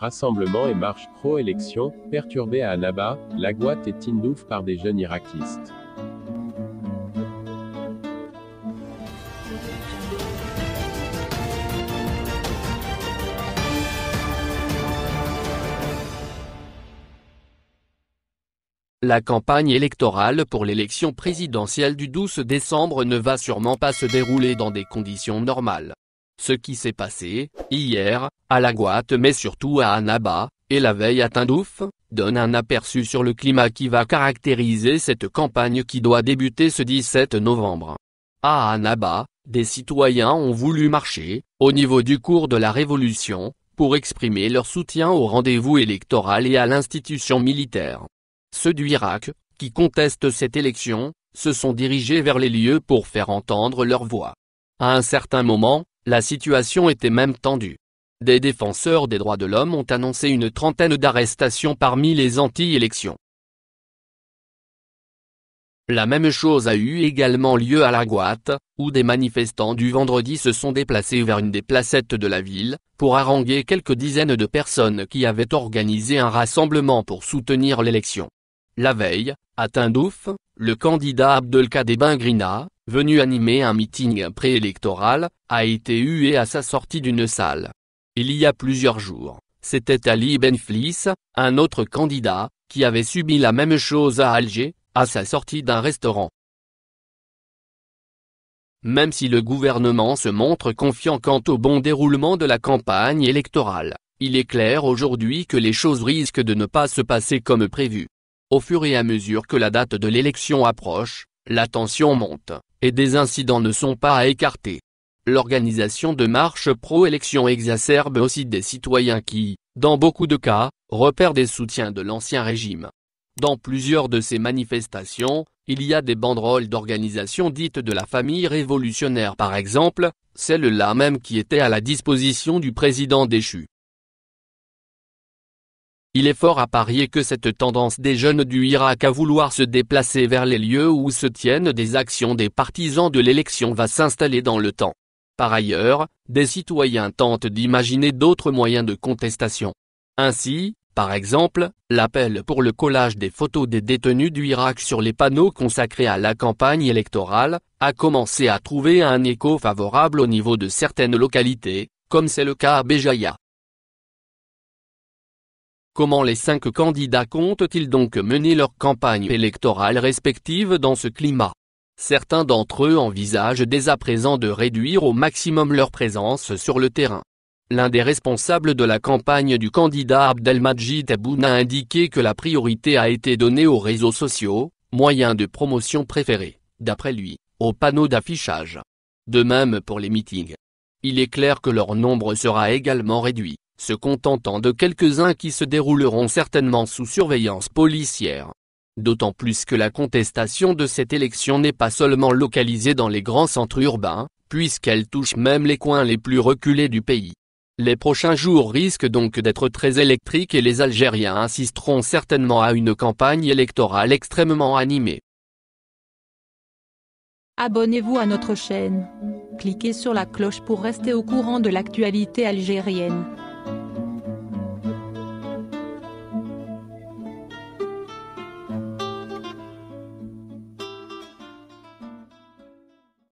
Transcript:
Rassemblement et marche pro-élection, perturbée à Anaba, Lagouat et Tindouf par des jeunes irakistes. La campagne électorale pour l'élection présidentielle du 12 décembre ne va sûrement pas se dérouler dans des conditions normales ce qui s'est passé, hier, à la Guate mais surtout à Annaba, et la veille à Tindouf, donne un aperçu sur le climat qui va caractériser cette campagne qui doit débuter ce 17 novembre. À Annaba, des citoyens ont voulu marcher, au niveau du cours de la Révolution, pour exprimer leur soutien au rendez-vous électoral et à l'institution militaire. Ceux du Irak, qui contestent cette élection, se sont dirigés vers les lieux pour faire entendre leur voix. À un certain moment, la situation était même tendue. Des défenseurs des droits de l'homme ont annoncé une trentaine d'arrestations parmi les anti-élections. La même chose a eu également lieu à la Guatte, où des manifestants du vendredi se sont déplacés vers une des placettes de la ville, pour haranguer quelques dizaines de personnes qui avaient organisé un rassemblement pour soutenir l'élection. La veille, à Tindouf, le candidat Abdelkader Bengrina, venu animer un meeting préélectoral, a été hué à sa sortie d'une salle. Il y a plusieurs jours, c'était Ali Benflis, un autre candidat, qui avait subi la même chose à Alger, à sa sortie d'un restaurant. Même si le gouvernement se montre confiant quant au bon déroulement de la campagne électorale, il est clair aujourd'hui que les choses risquent de ne pas se passer comme prévu. Au fur et à mesure que la date de l'élection approche, la tension monte et des incidents ne sont pas à écarter. L'organisation de marches pro-élection exacerbe aussi des citoyens qui, dans beaucoup de cas, repèrent des soutiens de l'ancien régime. Dans plusieurs de ces manifestations, il y a des banderoles d'organisations dites de la famille révolutionnaire par exemple, celle-là même qui était à la disposition du président déchu. Il est fort à parier que cette tendance des jeunes du Irak à vouloir se déplacer vers les lieux où se tiennent des actions des partisans de l'élection va s'installer dans le temps. Par ailleurs, des citoyens tentent d'imaginer d'autres moyens de contestation. Ainsi, par exemple, l'appel pour le collage des photos des détenus du Irak sur les panneaux consacrés à la campagne électorale, a commencé à trouver un écho favorable au niveau de certaines localités, comme c'est le cas à Béjaïa. Comment les cinq candidats comptent-ils donc mener leur campagne électorale respective dans ce climat Certains d'entre eux envisagent dès à présent de réduire au maximum leur présence sur le terrain. L'un des responsables de la campagne du candidat Abdelmajid Aboun a indiqué que la priorité a été donnée aux réseaux sociaux, moyen de promotion préféré, d'après lui, aux panneaux d'affichage. De même pour les meetings. Il est clair que leur nombre sera également réduit se contentant de quelques-uns qui se dérouleront certainement sous surveillance policière. D'autant plus que la contestation de cette élection n'est pas seulement localisée dans les grands centres urbains, puisqu'elle touche même les coins les plus reculés du pays. Les prochains jours risquent donc d'être très électriques et les Algériens assisteront certainement à une campagne électorale extrêmement animée. Abonnez-vous à notre chaîne. Cliquez sur la cloche pour rester au courant de l'actualité algérienne.